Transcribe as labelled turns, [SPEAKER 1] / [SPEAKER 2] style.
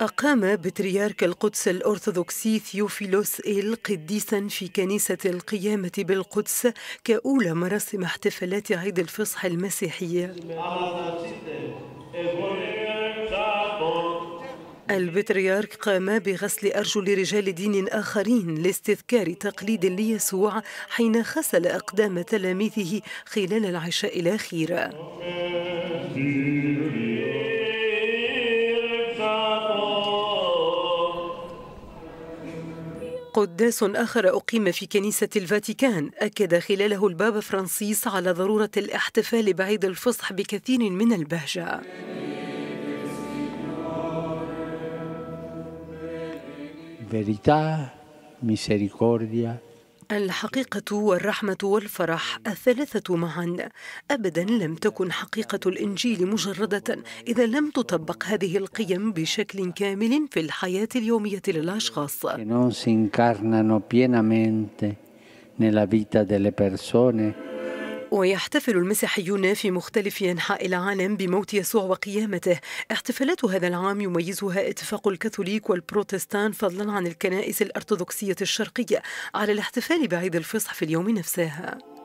[SPEAKER 1] أقام بطريرك القدس الأرثوذكسي ثيوفيلوس إيل قديسا في كنيسة القيامة بالقدس كأولى مراسم احتفالات عيد الفصح المسيحي البطريرك قام بغسل أرجل رجال دين آخرين لاستذكار تقليد ليسوع حين خسل أقدام تلاميذه خلال العشاء الأخير قداس آخر أقيم في كنيسة الفاتيكان أكد خلاله البابا فرانسيس على ضرورة الاحتفال بعيد الفصح بكثير من البهجة verità, misericordia الحقيقة والرحمة والفرح الثلاثة معا أبدا لم تكن حقيقة الإنجيل مجردة إذا لم تطبق هذه القيم بشكل كامل في الحياة اليومية للأشخاص non si incarnano pienamente nella vita delle persone ويحتفل المسيحيون في مختلف أنحاء العالم بموت يسوع وقيامته احتفالات هذا العام يميزها اتفاق الكاثوليك والبروتستان فضلا عن الكنائس الأرثوذكسية الشرقية على الاحتفال بعيد الفصح في اليوم نفسه